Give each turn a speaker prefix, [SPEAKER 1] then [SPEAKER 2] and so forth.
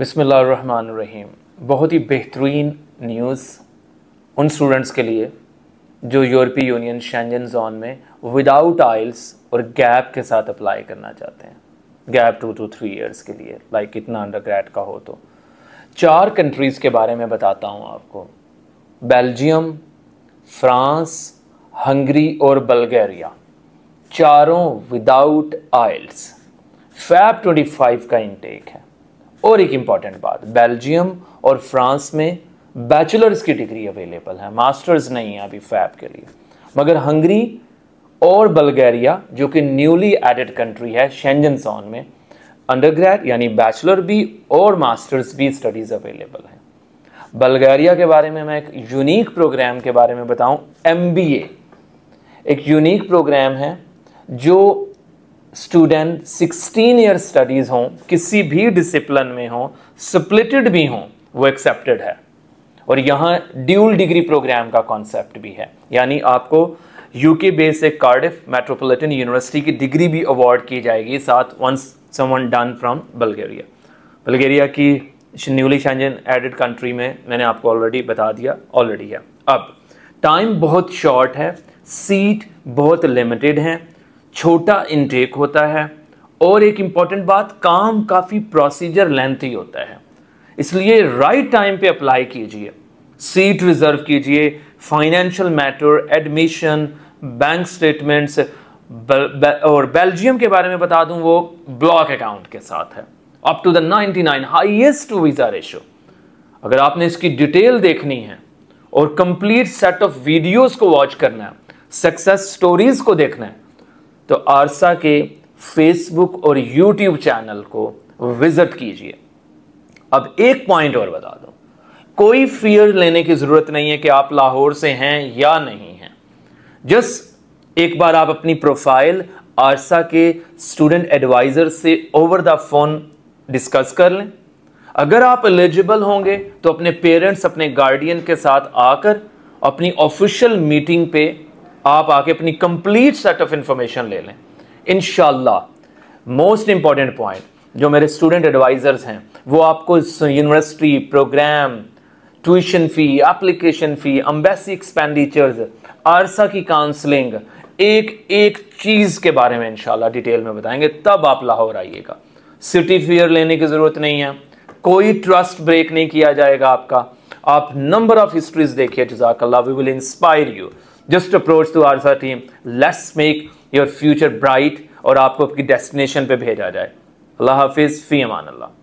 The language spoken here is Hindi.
[SPEAKER 1] बसमीम बहुत ही बेहतरीन न्यूज़ उन स्टूडेंट्स के लिए जो यूरोपीय यूनियन शेंजन जोन में विदाउट आइल्स और गैप के साथ अप्लाई करना चाहते हैं gap two two three years के लिए लाइक इतना अंडर ग्रेड का हो तो चार कंट्रीज़ के बारे में बताता हूँ आपको बेल्जियम फ्रांस हंगरी और बल्गेरिया चारों विदाउट आइल्स फैब ट्वेंटी का इनटेक है और एक इम्पॉर्टेंट बात बेल्जियम और फ्रांस में बैचलर्स की डिग्री अवेलेबल है मास्टर्स नहीं है अभी फैब के लिए मगर हंगरी और बल्गेरिया जो कि न्यूली एडेड कंट्री है शेंजन सोन में अंडरग्रेड यानी बैचलर भी और मास्टर्स भी स्टडीज़ अवेलेबल हैं बल्गेरिया के बारे में मैं एक यूनिक प्रोग्राम के बारे में बताऊं एम एक यूनिक प्रोग्राम है जो स्टूडेंट 16 ईयर स्टडीज हों किसी भी डिसिप्लिन में हों स्प्लिटेड भी हों वो एक्सेप्टेड है और यहाँ ड्यूल डिग्री प्रोग्राम का कॉन्सेप्ट भी है यानी आपको यूके बेस एक कार्डिफ मेट्रोपोलिटन यूनिवर्सिटी की डिग्री भी अवार्ड की जाएगी साथ once someone done from Bulgaria Bulgaria की न्यूली शांजन एडेड कंट्री में मैंने आपको ऑलरेडी बता दिया ऑलरेडी है अब टाइम बहुत शॉर्ट है सीट बहुत लिमिटेड है छोटा इनटेक होता है और एक इम्पॉर्टेंट बात काम काफ़ी प्रोसीजर लेंथी होता है इसलिए राइट टाइम पे अप्लाई कीजिए सीट रिजर्व कीजिए financial matter admission bank statements और बेल्जियम के बारे में बता दूं वो ब्लॉक अकाउंट के साथ है up to the 99 highest visa ratio अगर आपने इसकी डिटेल देखनी है और कंप्लीट सेट ऑफ वीडियोस को वॉच करना है सक्सेस स्टोरीज को देखना है तो आरसा के फेसबुक और यूट्यूब चैनल को विजिट कीजिए अब एक पॉइंट और बता दो कोई फियर लेने की ज़रूरत नहीं है कि आप लाहौर से हैं या नहीं हैं जस्ट एक बार आप अपनी प्रोफाइल आरसा के स्टूडेंट एडवाइज़र से ओवर द फोन डिस्कस कर लें अगर आप एलिजिबल होंगे तो अपने पेरेंट्स अपने गार्डियन के साथ आकर अपनी ऑफिशियल मीटिंग पे आप आके अपनी कंप्लीट सेट ऑफ इंफॉर्मेशन ले लें इन मोस्ट इंपॉर्टेंट पॉइंट जो मेरे स्टूडेंट एडवाइज़र्स हैं वो आपको university program tuition fee application fee embassy expenditures Arsa की काउंसलिंग एक एक चीज़ के बारे में इंशाल्लाह डिटेल में बताएंगे तब आप लाहौर आइएगा सिटी फेयर लेने की ज़रूरत नहीं है कोई ट्रस्ट ब्रेक नहीं किया जाएगा आपका आप नंबर ऑफ हिस्ट्रीज देखिए जजाकल्ला we will inspire you just approach to Arsa team let's make your future bright और आपको आपकी डेस्टिनेशन पे भेजा जाए अल्लाह हाफिज़ फ़ी अमान अल्लाह